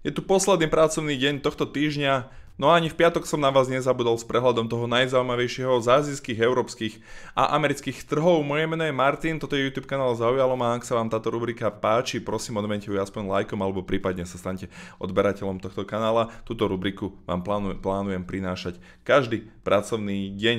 Je tu posledný pracovný deň tohto týždňa, no ani v piatok som na vás nezabudol s prehľadom toho najzaujímavejšieho z azijských, európskych a amerických trhov. Moje meno je Martin, toto je YouTube kanál zaujalo ma, ak sa vám táto rubrika páči, prosím odmente ju aspoň lajkom alebo prípadne sa stante odberateľom tohto kanála. Túto rubriku vám plánujem, plánujem prinášať každý pracovný deň.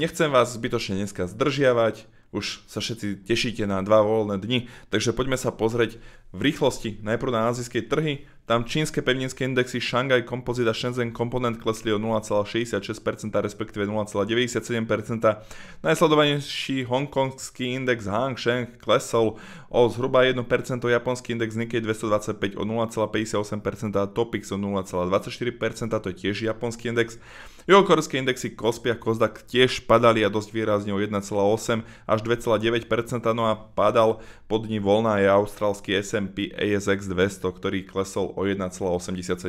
Nechcem vás zbytočne dneska zdržiavať, už sa všetci tešíte na dva voľné dni, takže poďme sa pozrieť, v rýchlosti najprv na azijskej trhy, tam čínske pevninské indexy Shanghai Composite a Shenzhen Component klesli o 0,66%, respektíve 0,97%. Najsledovanejší hongkongský index Hang Seng klesol o zhruba 1%, japonský index Nikkei 225 o 0,58% a Topix o 0,24%, to je tiež japonský index. Jokorské indexy Kospi a Kozdak tiež padali a dosť výrazne o 1,8 až 2,9%, no a padal pod ní voľná je australský SM s&P ASX 200, ktorý klesol o 1,87%,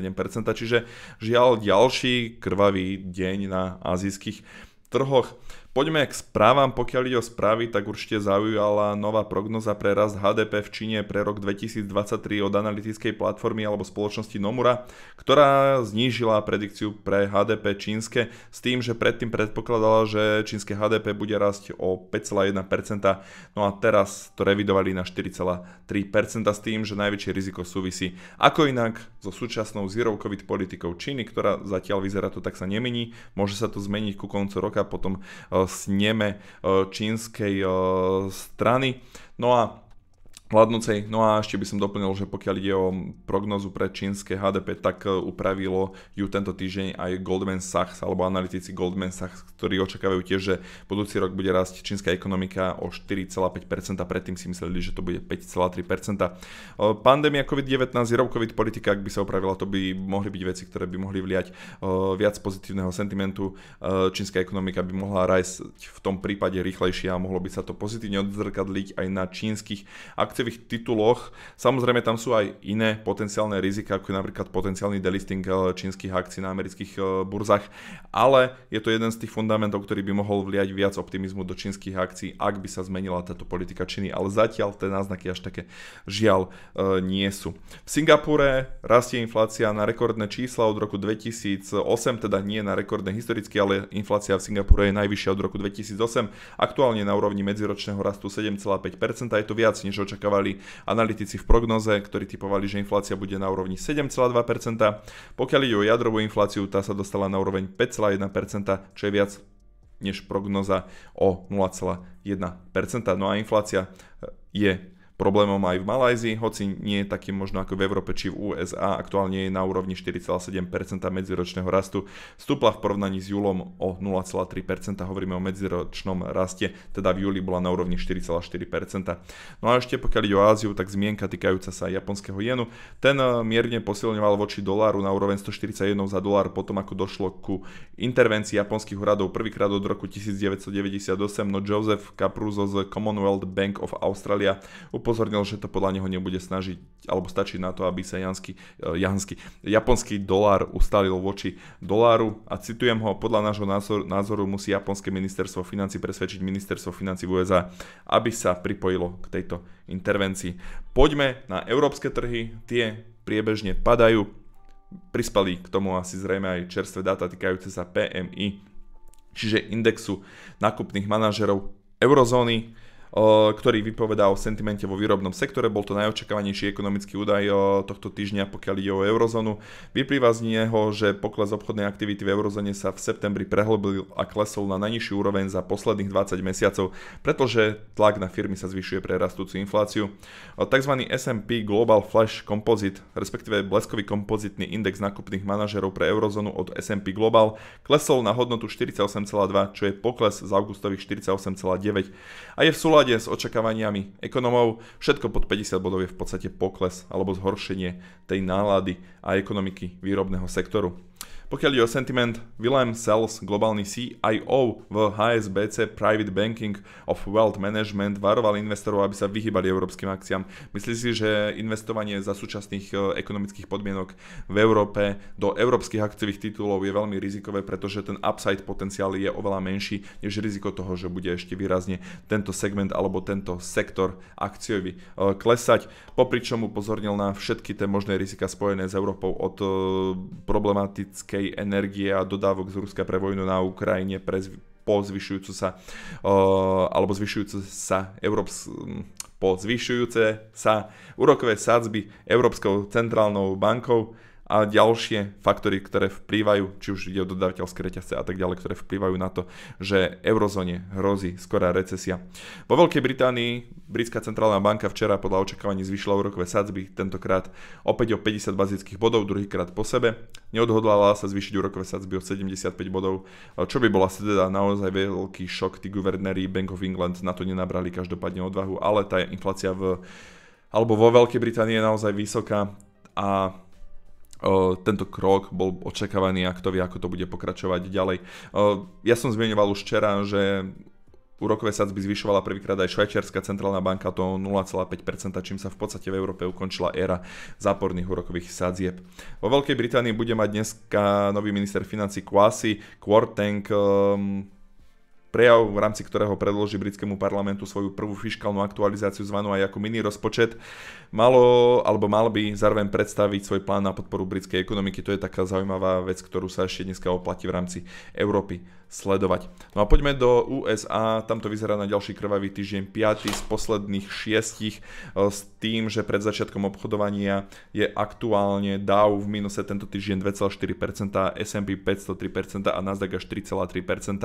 čiže žiaľ ďalší krvavý deň na azijských trhoch. Poďme k správam, pokiaľ ide o správy, tak určite zaujala nová prognoza pre rast HDP v Číne pre rok 2023 od analytickej platformy alebo spoločnosti Nomura, ktorá znížila predikciu pre HDP čínske s tým, že predtým predpokladala, že čínske HDP bude rásť o 5,1%, no a teraz to revidovali na 4,3% s tým, že najväčšie riziko súvisí ako inak so súčasnou zero covid politikou Číny, ktorá zatiaľ vyzerá to tak sa nemení, môže sa to zmeniť ku koncu roka, potom e, sneme eh, čínskej eh, strany. No a hladnúcej. No a ešte by som doplnil, že pokiaľ ide o prognozu pre čínske HDP, tak e, upravilo ju tento týždeň aj Goldman Sachs alebo analytici Goldman Sachs, ktorí očakávajú tiež, že budúci rok bude rásť čínska ekonomika o 4,5%, predtým si mysleli, že to bude 5,3%. E, pandémia COVID-19, zero COVID politika, ak by sa opravila, to by mohli byť veci, ktoré by mohli vliať e, viac pozitívneho sentimentu. Čínska ekonomika by mohla rásť v tom prípade rýchlejšie a mohlo by sa to pozitívne odzrkadliť aj na čínskych akciách akciových tituloch. Samozrejme, tam sú aj iné potenciálne rizika, ako je napríklad potenciálny delisting eh, čínskych akcií na amerických eh, burzach, ale je to jeden z tých fundamentov, ktorý by mohol vliať viac optimizmu do čínskych akcií, ak by sa zmenila táto politika Číny, ale zatiaľ tie náznaky až také žiaľ eh, nie sú. V Singapúre rastie inflácia na rekordné čísla od roku 2008, teda nie na rekordné historicky, ale inflácia v Singapúre je najvyššia od roku 2008, aktuálne na úrovni medziročného rastu 7,5%, je to viac než očakávané očakávali analytici v prognoze, ktorí typovali, že inflácia bude na úrovni 7,2%. Pokiaľ ide o jadrovú infláciu, tá sa dostala na úroveň 5,1%, čo je viac než prognoza o 0,1%. No a inflácia e, je problémom aj v Malajzii, hoci nie je takým možno ako v Európe či v USA, aktuálne je na úrovni 4,7% medziročného rastu, stúpla v porovnaní s júlom o 0,3%, hovoríme o medziročnom raste, teda v júli bola na úrovni 4,4%. No a ešte pokiaľ ide o Áziu, tak zmienka týkajúca sa japonského jenu, ten eh, mierne posilňoval voči doláru na úroveň 141 za dolár potom ako došlo ku intervencii japonských úradov prvýkrát od roku 1998, no Joseph Capruzo z Commonwealth Bank of Australia upozornil, že to podľa neho nebude snažiť alebo stačiť na to, aby sa jansky, eh, jansky, japonský dolár ustalil voči doláru a citujem ho, podľa nášho názoru, názoru musí japonské ministerstvo financí presvedčiť ministerstvo financí v USA, aby sa pripojilo k tejto intervencii. Poďme na európske trhy, tie priebežne padajú, prispali k tomu asi zrejme aj čerstvé dáta týkajúce sa PMI, čiže indexu nákupných manažerov eurozóny ktorý vypovedá o sentimente vo výrobnom sektore. Bol to najočakávanejší ekonomický údaj tohto týždňa, pokiaľ ide o eurozónu. Vyplýva z neho, že pokles obchodnej aktivity v eurozóne sa v septembri prehlbil a klesol na najnižší úroveň za posledných 20 mesiacov, pretože tlak na firmy sa zvyšuje pre rastúcu infláciu. Takzvaný S&P Global Flash Composite, respektíve bleskový kompozitný index nákupných manažerov pre eurozónu od S&P Global, klesol na hodnotu 48,2, čo je pokles z augustových 48,9 a je v súlade súlade s očakávaniami ekonomov všetko pod 50 bodov je v podstate pokles alebo zhoršenie tej nálady a ekonomiky výrobného sektoru. Pokiaľ ide o sentiment, Willem Sells, globálny CIO v HSBC Private Banking of Wealth Management, varoval investorov, aby sa vyhybali európskym akciám. Myslí si, že investovanie za súčasných e, ekonomických podmienok v Európe do európskych akciových titulov je veľmi rizikové, pretože ten upside potenciál je oveľa menší, než riziko toho, že bude ešte výrazne tento segment alebo tento sektor akciovi e, klesať. Popričom upozornil na všetky tie možné rizika spojené s Európou od e, problematické ruskej energie a dodávok z Ruska pre vojnu na Ukrajine pre zv- po zvyšujúcu sa uh, alebo zvyšujúcu sa Európs- po zvyšujúce sa úrokové sadzby Európskou centrálnou bankou a ďalšie faktory, ktoré vplývajú, či už ide o dodávateľské reťazce a tak ďalej, ktoré vplývajú na to, že eurozóne hrozí skorá recesia. Vo Veľkej Británii Britská centrálna banka včera podľa očakávaní zvyšila úrokové sadzby, tentokrát opäť o 50 bazických bodov, druhýkrát po sebe. Neodhodlala sa zvýšiť úrokové sadzby o 75 bodov, čo by bola teda naozaj veľký šok. Tí guvernéri Bank of England na to nenabrali každopádne odvahu, ale tá inflácia v alebo vo Veľkej Británii je naozaj vysoká a tento krok bol očakávaný a kto vie, ako to bude pokračovať ďalej. Ja som zmienoval už včera, že úrokové sadzby zvyšovala prvýkrát aj Švajčiarska centrálna banka to 0,5%, čím sa v podstate v Európe ukončila éra záporných úrokových sadzieb. Vo Veľkej Británii bude mať dneska nový minister financí Kwasi Kwarteng um, Prejav, v rámci ktorého predloží britskému parlamentu svoju prvú fiskálnu aktualizáciu zvanú aj ako mini rozpočet, malo alebo mal by zároveň predstaviť svoj plán na podporu britskej ekonomiky. To je taká zaujímavá vec, ktorú sa ešte dneska oplatí v rámci Európy sledovať. No a poďme do USA, tam to vyzerá na ďalší krvavý týždeň, 5. z posledných šiestich e, s tým, že pred začiatkom obchodovania je aktuálne Dow v minuse tento týždeň 2,4%, S&P 503% a Nasdaq až 3,3%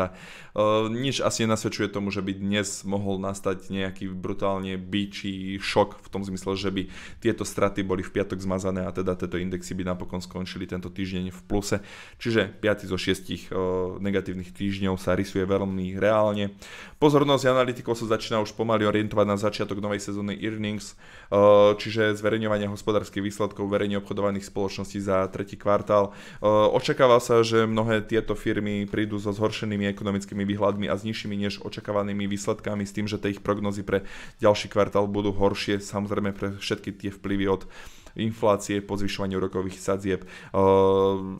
nič asi nenasvedčuje tomu, že by dnes mohol nastať nejaký brutálne bičí šok v tom zmysle, že by tieto straty boli v piatok zmazané a teda tieto indexy by napokon skončili tento týždeň v pluse. Čiže 5 zo 6 eh, negatívnych týždňov sa rysuje veľmi reálne. Pozornosť analytikov sa začína už pomaly orientovať na začiatok novej sezóny earnings, eh, čiže zverejňovanie hospodárskych výsledkov verejne obchodovaných spoločností za tretí kvartál. Eh, očakáva sa, že mnohé tieto firmy prídu so zhoršenými ekonomickými výhľadmi výsledkami a s nižšími než očakávanými výsledkami s tým, že tie ich prognozy pre ďalší kvartál budú horšie, samozrejme pre všetky tie vplyvy od inflácie po zvyšovaní úrokových sadzieb. Ehm,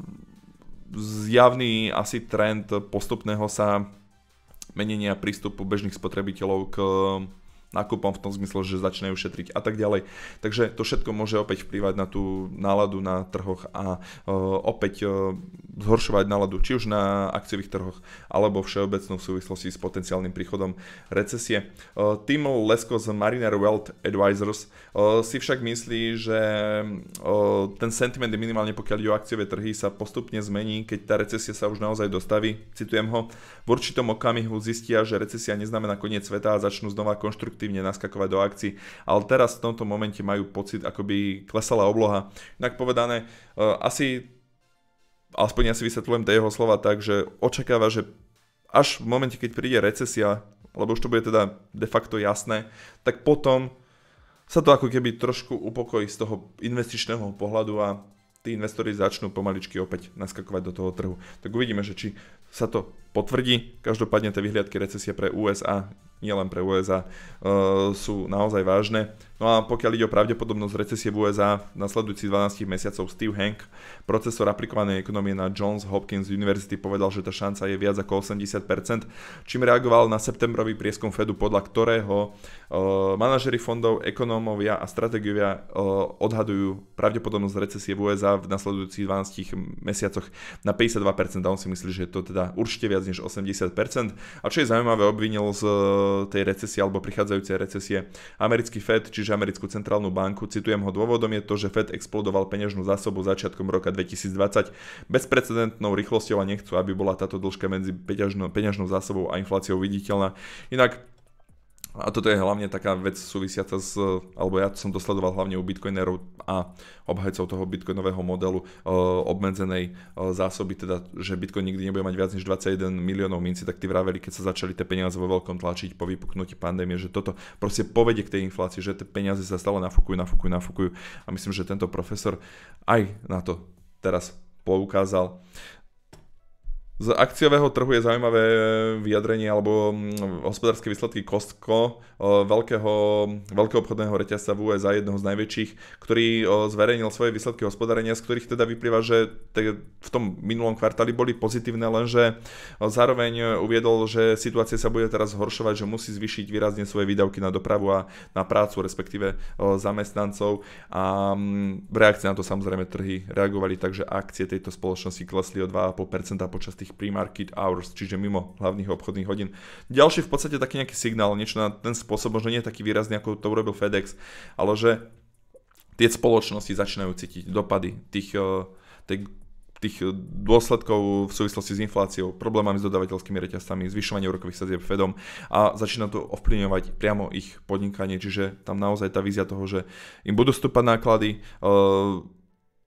zjavný asi trend postupného sa menenia prístupu bežných spotrebiteľov k nákupom v tom zmysle, že začínajú šetriť a tak ďalej. Takže to všetko môže opäť vplývať na tú náladu na trhoch a e, opäť e, zhoršovať náladu či už na akciových trhoch alebo všeobecnú v súvislosti s potenciálnym príchodom recesie. E, Tim Lesko z Mariner Wealth Advisors e, si však myslí, že e, ten sentiment minimálne pokiaľ ide o akciové trhy sa postupne zmení, keď tá recesia sa už naozaj dostaví. Citujem ho, v určitom okamihu zistia, že recesia neznamená koniec sveta a začnú znova konštruktívne naskakovať do akcií, ale teraz v tomto momente majú pocit, ako by klesala obloha. Inak povedané, asi aspoň ja si vysvetľujem tie jeho slova tak, že očakáva, že až v momente, keď príde recesia, lebo už to bude teda de facto jasné, tak potom sa to ako keby trošku upokojí z toho investičného pohľadu a tí investori začnú pomaličky opäť naskakovať do toho trhu. Tak uvidíme, že či sa to potvrdí. Každopádne tie vyhliadky recesie pre USA, nielen pre USA, e, sú naozaj vážne. No a pokiaľ ide o pravdepodobnosť recesie v USA, v nasledujúcich 12 mesiacov Steve Hank, procesor aplikovanej ekonomie na Johns Hopkins University, povedal, že tá šanca je viac ako 80%, čím reagoval na septembrový prieskum Fedu, podľa ktorého e, manažery fondov, ekonómovia a stratégovia e, odhadujú pravdepodobnosť recesie v USA v nasledujúcich 12 mesiacoch na 52% a on si myslí, že je to teda teda určite viac než 80%. A čo je zaujímavé, obvinil z e, tej recesie alebo prichádzajúcej recesie americký Fed, čiže americkú centrálnu banku. Citujem ho, dôvodom je to, že Fed explodoval peňažnú zásobu začiatkom roka 2020 bezprecedentnou rýchlosťou a nechcú, aby bola táto dĺžka medzi peňažnou, peňažnou zásobou a infláciou viditeľná. Inak a toto je hlavne taká vec súvisiaca s, alebo ja som dosledoval hlavne u bitcoinerov a obhajcov toho bitcoinového modelu e, obmedzenej e, zásoby, teda že bitcoin nikdy nebude mať viac než 21 miliónov minci, tak tí vraveli, keď sa začali tie peniaze vo veľkom tlačiť po vypuknutí pandémie, že toto proste povedie k tej inflácii, že tie peniaze sa stále nafúkujú, nafúkujú, nafúkujú. A myslím, že tento profesor aj na to teraz poukázal. Z akciového trhu je zaujímavé vyjadrenie alebo mm, hospodárske výsledky Costco, veľkého, veľkého obchodného reťazca v USA, jedného z najväčších, ktorý zverejnil svoje výsledky hospodárenia, z ktorých teda vyplýva, že v tom minulom kvartáli boli pozitívne, lenže zároveň uviedol, že situácia sa bude teraz zhoršovať, že musí zvýšiť výrazne svoje výdavky na dopravu a na prácu, respektíve zamestnancov a v mm, reakcii na to samozrejme trhy reagovali, takže akcie tejto spoločnosti klesli o 2,5% počas tých pre-market hours, čiže mimo hlavných obchodných hodín. Ďalší v podstate taký nejaký signál, niečo na ten spôsob, možno nie je taký výrazný, ako to urobil FedEx, ale že tie spoločnosti začínajú cítiť dopady tých, eh, tej tých dôsledkov v súvislosti s infláciou, problémami s dodavateľskými reťazcami, zvyšovanie úrokových sadzieb Fedom a začína to ovplyvňovať priamo ich podnikanie, čiže tam naozaj tá vízia toho, že im budú stúpať náklady eh,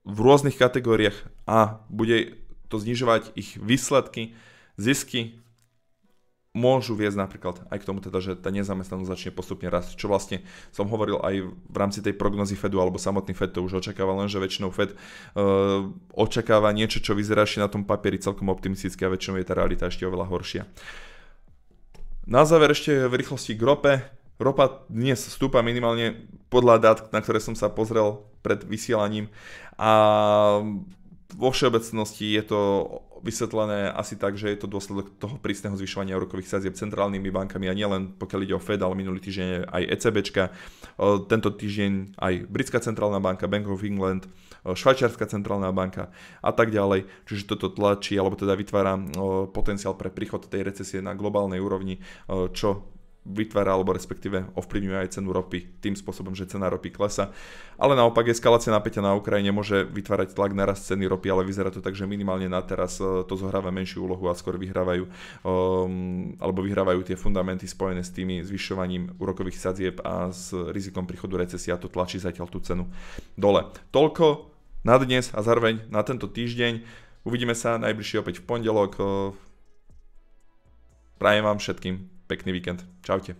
v rôznych kategóriách a bude to znižovať, ich výsledky, zisky môžu viesť napríklad aj k tomu teda, že tá nezamestnanosť začne postupne rásť, čo vlastne som hovoril aj v rámci tej prognozy Fedu, alebo samotný Fed to už očakáva, lenže väčšinou Fed uh, očakáva niečo, čo vyzerá na tom papieri celkom optimistické a väčšinou je tá realita ešte oveľa horšia. Na záver ešte v rýchlosti k rope. Ropa dnes stúpa minimálne podľa dát, na ktoré som sa pozrel pred vysielaním a vo všeobecnosti je to vysvetlené asi tak, že je to dôsledok toho prísneho zvyšovania úrokových sadzieb centrálnymi bankami a nielen pokiaľ ide o Fed, ale minulý týždeň aj ECBčka, e, tento týždeň aj Britská centrálna banka, Bank of England, e, Švajčiarska centrálna banka a tak ďalej. Čiže toto tlačí alebo teda vytvára e, potenciál pre príchod tej recesie na globálnej úrovni, čo vytvára alebo respektíve ovplyvňuje aj cenu ropy tým spôsobom, že cena ropy klesa. Ale naopak eskalácia napätia na Ukrajine môže vytvárať tlak na rast ceny ropy, ale vyzerá to tak, že minimálne na teraz e, to zohráva menšiu úlohu a skôr vyhrávajú um, alebo vyhrávajú tie fundamenty spojené s tými zvyšovaním úrokových sadzieb a s rizikom príchodu recesie a to tlačí zatiaľ tú cenu dole. Toľko na dnes a zároveň na tento týždeň. Uvidíme sa najbližšie opäť v pondelok. E, prajem vám všetkým Pekný víkend. Čaute.